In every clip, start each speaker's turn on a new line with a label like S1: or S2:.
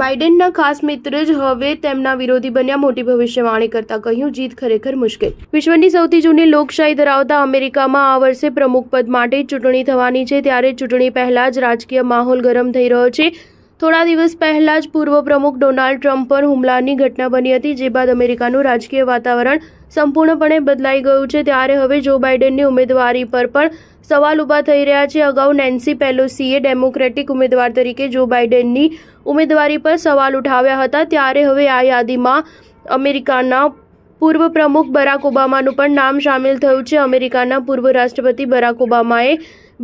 S1: બાઇડેનના ખાસ મિત્ર જ હવે તેમના વિરોધી બન્યા મોટી ભવિષ્યવાણી કરતા કહ્યું જીત ખરેખર મુશ્કેલ વિશ્વની સૌથી જૂની લોકશાહી ધરાવતા અમેરિકામાં આ વર્ષે પ્રમુખ પદ માટે ચૂંટણી થવાની છે ત્યારે ચૂંટણી પહેલા જ રાજકીય માહોલ ગરમ થઈ રહ્યો છે થોડા દિવસ પહેલાં જ પૂર્વ પ્રમુખ ડોનાલ્ડ ટ્રમ્પ પર હુમલાની ઘટના બની હતી જે બાદ અમેરિકાનું રાજકીય વાતાવરણ સંપૂર્ણપણે બદલાઈ ગયું છે ત્યારે હવે જો બાઇડેનની ઉમેદવારી પર પણ સવાલ ઊભા થઈ રહ્યા છે અગાઉ નેન્સી પેલોસીએ ડેમોક્રેટિક ઉમેદવાર તરીકે જો બાઇડેનની ઉમેદવારી પર સવાલ ઉઠાવ્યા હતા ત્યારે હવે આ યાદીમાં અમેરિકાના પૂર્વ પ્રમુખ બરાક ઓબામાનું પણ નામ સામેલ થયું છે અમેરિકાના પૂર્વ રાષ્ટ્રપતિ બરાક ઓબામાએ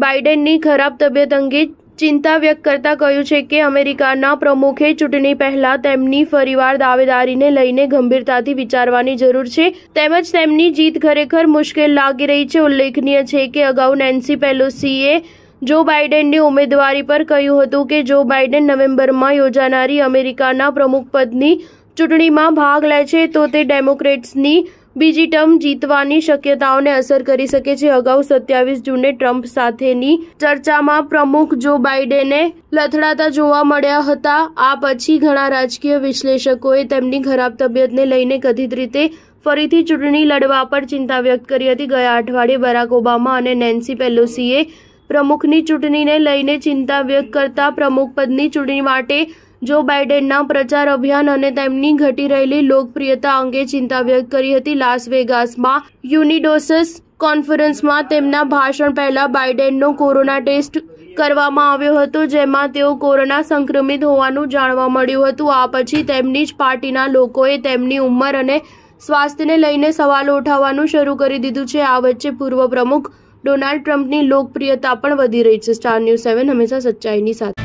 S1: બાઇડેનની ખરાબ તબિયત અંગે ચિંતા વ્યક્ત કરતા કહ્યું છે કે અમેરિકાના પ્રમુખે ચૂંટણી પહેલા તેમની ફરીવાર દાવેદારીને લઈને ગંભીરતાથી વિચારવાની જરૂર છે તેમજ તેમની જીત ખરેખર મુશ્કેલ લાગી રહી છે ઉલ્લેખનીય છે કે અગાઉ નેન્સી પેલોસીએ જો બાઇડેનની ઉમેદવારી પર કહ્યું હતું કે જો બાઇડેન નવેમ્બરમાં યોજાનારી અમેરિકાના પ્રમુખ પદની ચૂંટણીમાં ભાગ લે છે તો તે ડેમોક્રેટ્સની બીજી ટર્મ જીતવાની શક્યતાઓને અસર કરી શકે છે અગાઉ સત્યાવીસ જૂને ટ્રમ્પ સાથેની ચર્ચામાં પ્રમુખ જો બાઇડેને લથડાતા જોવા મળ્યા હતા આ પછી ઘણા રાજકીય વિશ્લેષકોએ તેમની ખરાબ તબિયતને લઈને કથિત રીતે ફરીથી ચૂંટણી લડવા પર ચિંતા વ્યક્ત કરી હતી ગયા અઠવાડિયે બરાક ઓબામા અને નેન્સી પેલોસીએ પ્રમુખની ચૂંટણીને લઈને ચિંતા વ્યક્ત કરતા પ્રમુખ પદની ચૂંટણી માટે જો બાઇડેનના પ્રચાર અભિયાન અને તેમની ઘટી રહેલી લોકપ્રિયતા અંગે ચિંતા વ્યક્ત કરી હતી લાસ વેગાસમાં યુનિડોસસ કોન્ફરન્સમાં તેમના ભાષણ પહેલા બાઇડેનનો કોરોના ટેસ્ટ કરવામાં આવ્યો હતો જેમાં તેઓ કોરોના સંક્રમિત હોવાનું જાણવા મળ્યું હતું આ પછી તેમની જ પાર્ટીના લોકોએ તેમની ઉંમર અને સ્વાસ્થ્યને લઈને સવાલો ઉઠાવવાનું શરૂ કરી દીધું છે આ વચ્ચે પૂર્વ પ્રમુખ ડોનાલ્ડ ટ્રમ્પની લોકપ્રિયતા પણ વધી રહી છે સ્ટાર ન્યૂઝ સેવન હંમેશા સચ્ચાઈની સાથે